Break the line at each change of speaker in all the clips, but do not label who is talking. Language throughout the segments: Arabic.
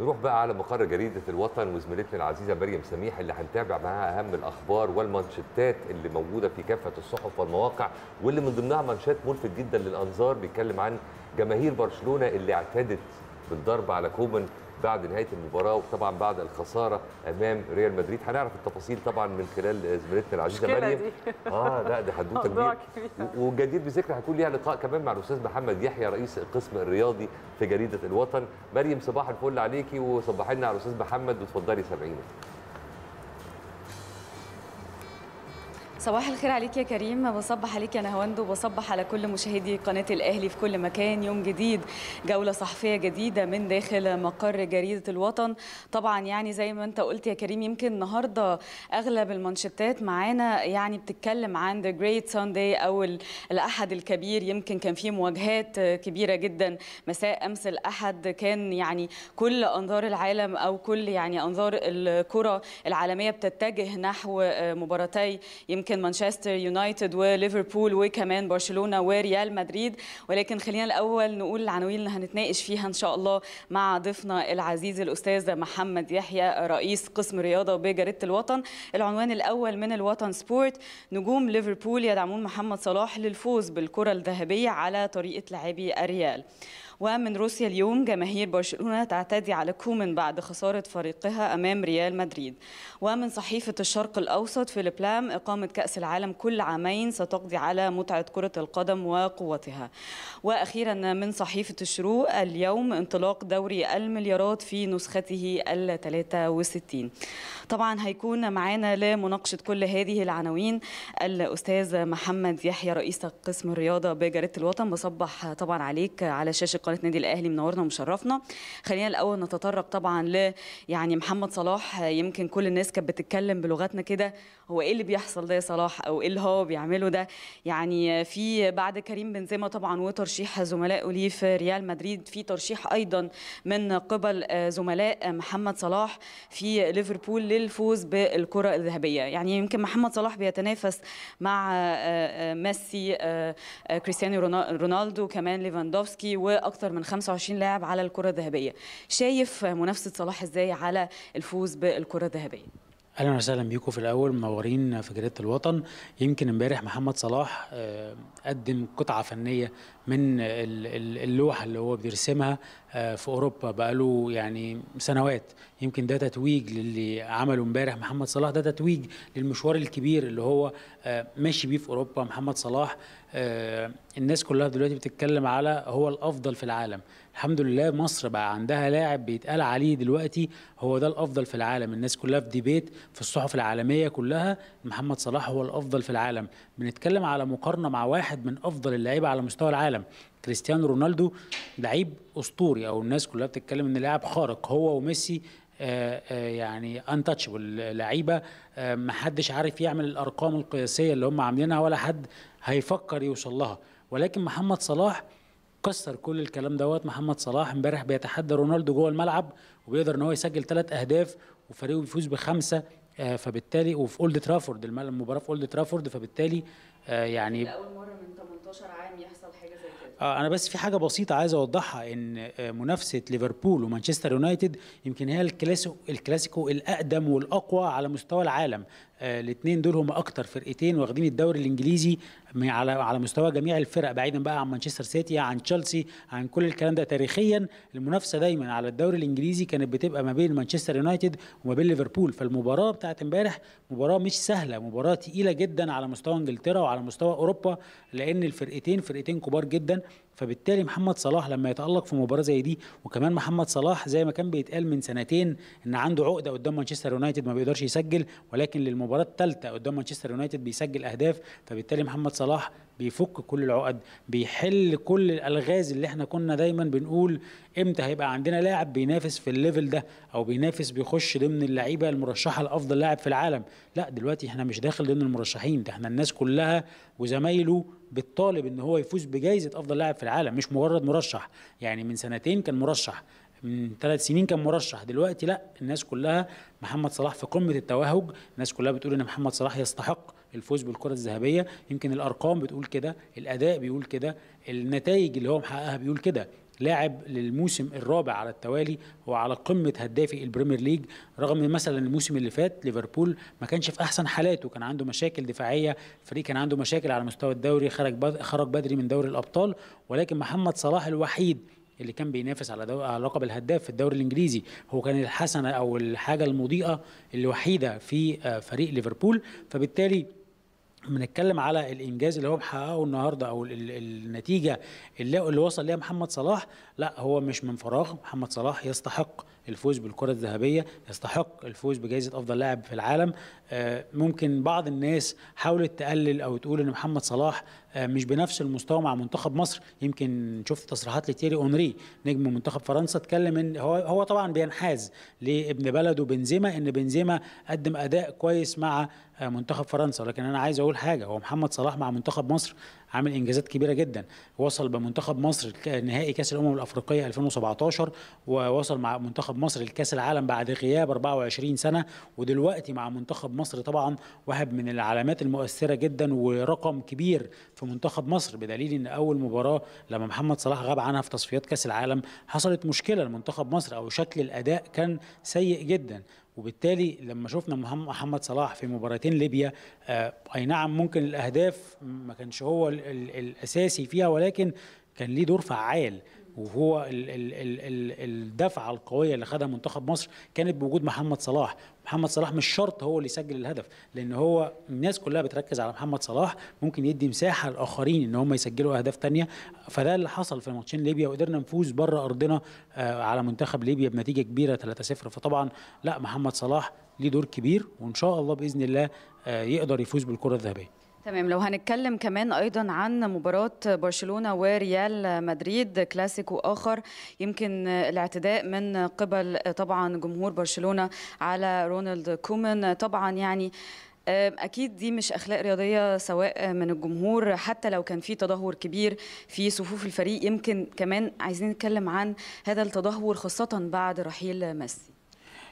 نروح بقى على مقر جريدة الوطن وزميلتنا العزيزة مريم سميح اللي هنتابع معاها أهم الأخبار والمانشيتات اللي موجودة في كافة الصحف والمواقع واللي من ضمنها مانشيت ملفت جدا للأنظار بيتكلم عن جماهير برشلونة اللي اعتدت بالضرب على كومن بعد نهايه المباراه وطبعا بعد الخساره امام ريال مدريد هنعرف التفاصيل طبعا من خلال زميلتنا العزيزه مريم اه لا ده حدوته كبيره والجديد بذكر هيكون ليها لقاء كمان مع الاستاذ محمد يحيى رئيس القسم الرياضي في جريده الوطن مريم صباح الفل عليكي وصباح لنا على الاستاذ محمد وتفضلي سامعينك صباح الخير عليك يا كريم بصبح عليك يا نهواند وبصبح على كل مشاهدي قناة الأهلي في كل مكان يوم جديد جولة صحفية جديدة من داخل مقر جريدة الوطن طبعا يعني زي ما انت قلت يا كريم يمكن النهاردة أغلب المانشيتات معانا يعني بتتكلم عن ذا جريت ساندي أو الأحد الكبير يمكن كان في مواجهات كبيرة جدا مساء أمس الأحد كان يعني كل أنظار العالم أو كل يعني أنظار الكرة العالمية بتتجه نحو مباراتي يمكن يمكن مانشستر يونايتد وليفربول وكمان برشلونه وريال مدريد ولكن خلينا الاول نقول العناوين اللي هنتناقش فيها ان شاء الله مع ضيفنا العزيز الاستاذ محمد يحيى رئيس قسم رياضه بجريده الوطن العنوان الاول من الوطن سبورت نجوم ليفربول يدعمون محمد صلاح للفوز بالكره الذهبيه على طريقه لاعبي الريال ومن روسيا اليوم جماهير برشلونة تعتدي على كومن بعد خسارة فريقها أمام ريال مدريد ومن صحيفة الشرق الأوسط في البلام إقامة كأس العالم كل عامين ستقضي على متعة كرة القدم وقوتها وأخيرا من صحيفة الشروق اليوم انطلاق دوري المليارات في نسخته ال 63 طبعا هيكون معانا لمناقشة كل هذه العناوين الأستاذ محمد يحيى رئيس قسم الرياضة بجريدة الوطن بصبح طبعا عليك على شاشة قناه نادي الاهلي منورنا ومشرفنا خلينا الاول نتطرق طبعا ل يعني محمد صلاح يمكن كل الناس كانت بتتكلم بلغتنا كده هو ايه اللي بيحصل ده يا صلاح او ايه اللي هو بيعمله ده يعني في بعد كريم بنزيما طبعا وترشيح زملائه ليه في ريال مدريد في ترشيح ايضا من قبل زملاء محمد صلاح في ليفربول للفوز بالكره الذهبيه يعني يمكن محمد صلاح بيتنافس مع آه، آه، ميسي آه، كريستيانو رونالدو كمان ليفاندوفسكي واكثر اكثر من 25 لاعب على الكره الذهبيه شايف منافسه صلاح ازاي على الفوز بالكره الذهبيه
اهلا وسهلا بيكم في الاول منورين في جريده الوطن يمكن امبارح محمد صلاح آه، قدم قطعه فنيه من اللوحه اللي هو بيرسمها آه، في اوروبا بقاله يعني سنوات يمكن ده تتويج للي عمله امبارح محمد صلاح ده تتويج للمشوار الكبير اللي هو آه، ماشي بيه في اوروبا محمد صلاح آه، الناس كلها دلوقتي بتتكلم على هو الافضل في العالم الحمد لله مصر بقى عندها لاعب بيتقال عليه دلوقتي هو ده الافضل في العالم الناس كلها في ديبيت في الصحف العالميه كلها محمد صلاح هو الافضل في العالم بنتكلم على مقارنه مع واحد من افضل اللعيبه على مستوى العالم كريستيانو رونالدو لعيب اسطوري او الناس كلها بتتكلم ان لاعب خارق هو وميسي آه، آه، يعني انتشبل لعيبه آه، ما حدش عارف يعمل الارقام القياسيه اللي هم عاملينها ولا حد هيفكر يوصل لها ولكن محمد صلاح كسر كل الكلام دوت محمد صلاح امبارح بيتحدى رونالدو جوه الملعب وبيقدر ان هو يسجل ثلاث اهداف وفريقه بيفوز بخمسه فبالتالي وفي اولد ترافورد المباراه في اولد ترافورد فبالتالي يعني اول مره من 18 آه، انا بس في حاجه بسيطه عايز اوضحها ان آه، منافسه ليفربول ومانشستر يونايتد يمكن هي الكلاسيكو الكلاسيكو الاقدم والاقوى على مستوى العالم آه، الاثنين دول هم اكتر فرقتين واخدين الدوري الانجليزي على على مستوى جميع الفرق بعيدا بقى عن مانشستر سيتي عن تشيلسي عن كل الكلام ده تاريخيا المنافسه دايما على الدوري الانجليزي كانت بتبقى ما بين مانشستر يونايتد وما بين ليفربول فالمباراه بتاعت امبارح مباراه مش سهله مباراه تقيله جدا على مستوى انجلترا وعلى مستوى اوروبا لان الفرقتين فرقتين كبار جدا فبالتالي محمد صلاح لما يتالق في مباراه زي دي وكمان محمد صلاح زي ما كان بيتقال من سنتين ان عنده عقده قدام مانشستر يونايتد ما بيقدرش يسجل ولكن للمباراه الثالثه قدام مانشستر يونايتد بيسجل اهداف فبالتالي محمد صلاح بيفك كل العقد بيحل كل الالغاز اللي احنا كنا دايما بنقول امتى هيبقى عندنا لاعب بينافس في الليفل ده او بينافس بيخش ضمن اللعيبه المرشحه لافضل لاعب في العالم لا دلوقتي احنا مش داخل ضمن المرشحين ده احنا الناس كلها وزمايله بتطالب ان هو يفوز بجائزه افضل لاعب في العالم مش مجرد مرشح يعني من سنتين كان مرشح من ثلاث سنين كان مرشح دلوقتي لا الناس كلها محمد صلاح في قمه التوهج الناس كلها بتقول ان محمد صلاح يستحق الفوز بالكره الذهبيه يمكن الارقام بتقول كده الاداء بيقول كده النتائج اللي هو محققها بيقول كده لاعب للموسم الرابع على التوالي هو على قمه هدافي البريمير ليج رغم مثلا الموسم اللي فات ليفربول ما كانش في احسن حالاته كان عنده مشاكل دفاعيه فريق كان عنده مشاكل على مستوى الدوري خرج خرج بدري من دوري الابطال ولكن محمد صلاح الوحيد اللي كان بينافس على, دو... على لقب الهداف في الدوري الانجليزي هو كان الحسنه او الحاجه المضيئه الوحيده في آه، فريق ليفربول فبالتالي بنتكلم على الانجاز اللي هو محققه النهارده او النتيجه اللي, اللي وصل ليها محمد صلاح لا هو مش من فراغ محمد صلاح يستحق الفوز بالكره الذهبيه يستحق الفوز بجائزه افضل لاعب في العالم آه، ممكن بعض الناس حاولت تقلل او تقول ان محمد صلاح آه، مش بنفس المستوى مع منتخب مصر يمكن شفت تصريحات لتيري اونري نجم منتخب فرنسا اتكلم ان هو هو طبعا بينحاز لابن بلده بنزيما ان بنزيما قدم اداء كويس مع آه، منتخب فرنسا لكن انا عايز اقول حاجه هو محمد صلاح مع منتخب مصر عامل انجازات كبيره جدا وصل بمنتخب مصر نهائي كاس الامم الافريقيه 2017 ووصل مع منتخب مصر لكاس العالم بعد غياب 24 سنه ودلوقتي مع منتخب مصر طبعا واحد من العلامات المؤثره جدا ورقم كبير في منتخب مصر بدليل ان اول مباراه لما محمد صلاح غاب عنها في تصفيات كاس العالم حصلت مشكله لمنتخب مصر او شكل الاداء كان سيء جدا وبالتالي لما شفنا محمد صلاح في مباراتين ليبيا آه، اي نعم ممكن الاهداف ما كانش هو الاساسي فيها ولكن كان ليه دور فعال وهو الدفعه القويه اللي خدها منتخب مصر كانت بوجود محمد صلاح محمد صلاح مش شرط هو اللي يسجل الهدف لان هو الناس كلها بتركز على محمد صلاح ممكن يدي مساحه للاخرين ان هم يسجلوا اهداف تانية فده اللي حصل في ماتشين ليبيا وقدرنا نفوز بره ارضنا آه، على منتخب ليبيا بنتيجه كبيره 3-0 فطبعا لا محمد صلاح ليه دور كبير وان شاء الله باذن الله آه، يقدر يفوز بالكره الذهبيه
تمام لو هنتكلم كمان ايضا عن مباراه برشلونه وريال مدريد كلاسيكو اخر يمكن الاعتداء من قبل طبعا جمهور برشلونه على رونالد كومان طبعا يعني اكيد دي مش اخلاق رياضيه سواء من الجمهور حتى لو كان في تدهور كبير في صفوف الفريق يمكن كمان عايزين نتكلم عن هذا التدهور خاصه بعد رحيل ميسي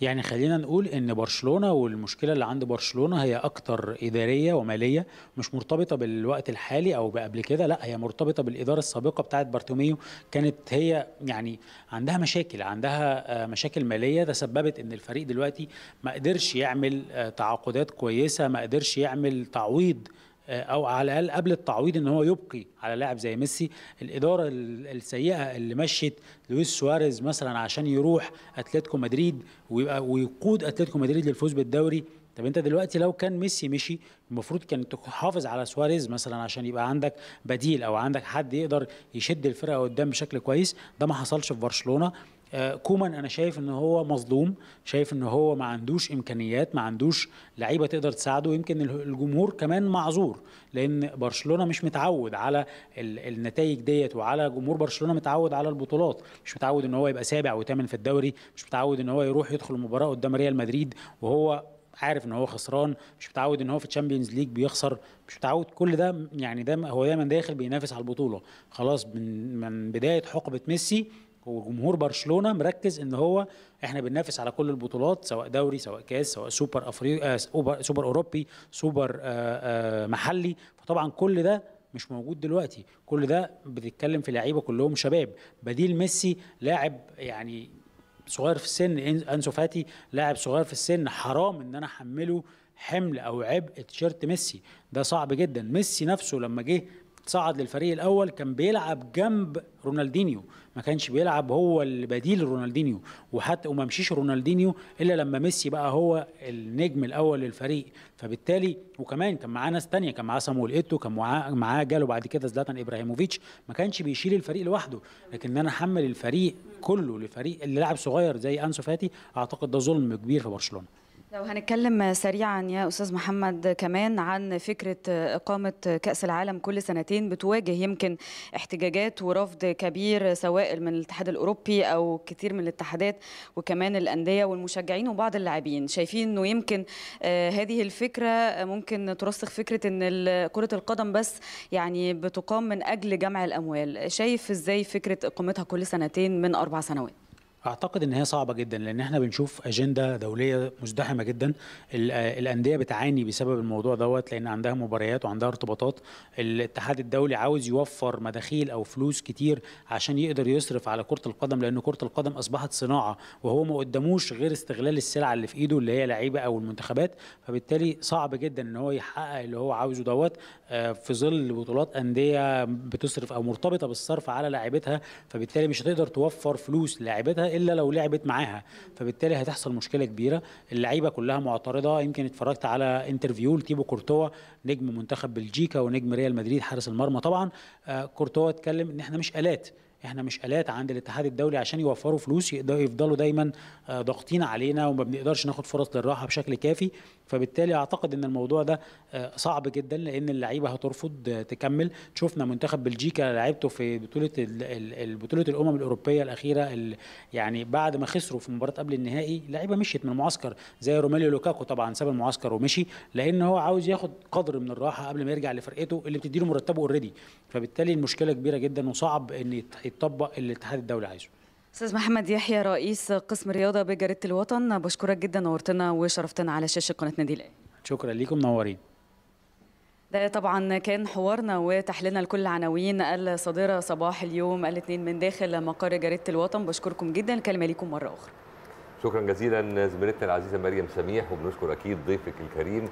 يعني خلينا نقول ان برشلونه والمشكله اللي عند برشلونه هي اكتر اداريه وماليه مش مرتبطه بالوقت الحالي او بقبل كده لا هي مرتبطه بالاداره السابقه بتاعه بارتوميو كانت هي يعني عندها مشاكل عندها آه، مشاكل ماليه تسببت ان الفريق دلوقتي ما قدرش يعمل آه، تعاقدات كويسه ما قدرش يعمل تعويض آه، او على الاقل قبل التعويض ان هو يبقي على لاعب زي ميسي الاداره السيئه اللي مشيت لويس سواريز مثلا عشان يروح اتلتيكو مدريد ويبقى ويقود اتلتيكو مدريد للفوز بالدوري طب انت دلوقتي لو كان ميسي مشي المفروض كان تحافظ على سواريز مثلا عشان يبقى عندك بديل او عندك حد يقدر يشد الفرقه قدام بشكل كويس ده ما حصلش في برشلونه آه، كومان انا شايف ان هو مظلوم شايف ان هو ما عندوش امكانيات ما عندوش لعيبه تقدر تساعده يمكن الجمهور كمان معذور لان برشلونه مش متعود على النتائج ديت وعلى جمهور برشلونه متعود على البطولات مش متعود ان هو يبقى سابع وثامن في الدوري مش متعود ان هو يروح يدخل مباراه قدام ريال مدريد وهو عارف ان هو خسران مش متعود ان هو في تشامبيونز ليج بيخسر مش متعود كل ده يعني ده هو دايما داخل بينافس على البطوله خلاص من بدايه حقبه ميسي وجمهور برشلونه مركز ان هو احنا بننافس على كل البطولات سواء دوري سواء كاس سواء سوبر افريقيا آه، سوبر اوروبي سوبر آه، آه، محلي فطبعا كل ده مش موجود دلوقتي كل ده بتتكلم في لعيبه كلهم شباب بديل ميسي لاعب يعني صغير في السن انسو فاتي لاعب صغير في السن حرام ان انا احمله حمل او عبء تيشيرت ميسي ده صعب جدا ميسي نفسه لما جه صعد للفريق الاول كان بيلعب جنب رونالدينيو ما كانش بيلعب هو البديل لرونالدينيو وحتى وما مشيش رونالدينيو الا لما ميسي بقى هو النجم الاول للفريق فبالتالي وكمان كان معاه ناس ثانيه كان معاه صامويل ايتو كان معاه جاله بعد كده زلاتان ابراهيموفيتش ما كانش بيشيل الفريق لوحده لكن انا احمل الفريق كله لفريق اللي لاعب صغير زي انسو فاتي اعتقد ده ظلم كبير في برشلونه
لو هنتكلم سريعا يا استاذ محمد كمان عن فكره اقامه كاس العالم كل سنتين بتواجه يمكن احتجاجات ورفض كبير سواء من الاتحاد الاوروبي او كتير من الاتحادات وكمان الانديه والمشجعين وبعض اللاعبين شايفين انه يمكن آه، هذه الفكره ممكن ترسخ فكره ان كره القدم بس يعني بتقام من اجل جمع الاموال شايف ازاي فكره اقامتها كل سنتين من اربع سنوات
اعتقد ان هي صعبه جدا لان احنا بنشوف اجنده دوليه مزدحمه جدا الانديه بتعاني بسبب الموضوع دوت لان عندها مباريات وعندها ارتباطات الاتحاد الدولي عاوز يوفر مداخيل او فلوس كتير عشان يقدر يصرف على كره القدم لان كره القدم اصبحت صناعه وهو ما قداموش غير استغلال السلعه اللي في ايده اللي هي لعيبه او المنتخبات فبالتالي صعب جدا ان هو يحقق اللي هو عاوزه دوت آه، في ظل بطولات انديه بتصرف او مرتبطه بالصرف على لاعبتها فبالتالي مش هتقدر توفر فلوس لاعبتها الا لو لعبت معاها فبالتالي هتحصل مشكله كبيره اللعيبه كلها معترضه يمكن اتفرجت على انترفيو لتيبو كورتوا نجم منتخب بلجيكا ونجم ريال مدريد حارس المرمى طبعا آه، كورتوا اتكلم ان احنا مش الات احنا مش الات عند الاتحاد الدولي عشان يوفروا فلوس يقدروا يفضلوا دايما آه، ضاغطين علينا وما بنقدرش ناخد فرص للراحه بشكل كافي فبالتالي اعتقد ان الموضوع ده آه، صعب جدا لان اللعيبه هترفض آه، تكمل شفنا منتخب بلجيكا لعبته في بطوله بطوله الامم الاوروبيه الاخيره يعني بعد ما خسروا في مباراه قبل النهائي لعيبه مشيت من المعسكر زي روميلو لوكاكو طبعا ساب المعسكر ومشي لان هو عاوز ياخد قدر من الراحه قبل ما يرجع لفرقته اللي بتديله مرتبه اوريدي فبالتالي المشكله كبيره جدا وصعب ان يتطبق اللي الاتحاد الدولي عايزه
استاذ محمد يحيى رئيس قسم رياضه بجريده الوطن بشكرك جدا نورتنا وشرفتنا على شاشه قناه نادي الاهلي
شكرا ليكم منورين
ده طبعا كان حوارنا وتحليلنا لكل العناوين الصادره صباح اليوم الاثنين من داخل مقر جريده الوطن بشكركم جدا كلمه ليكم مره اخرى شكرا جزيلا زميلتنا العزيزه مريم سميح وبنشكر اكيد ضيفك الكريم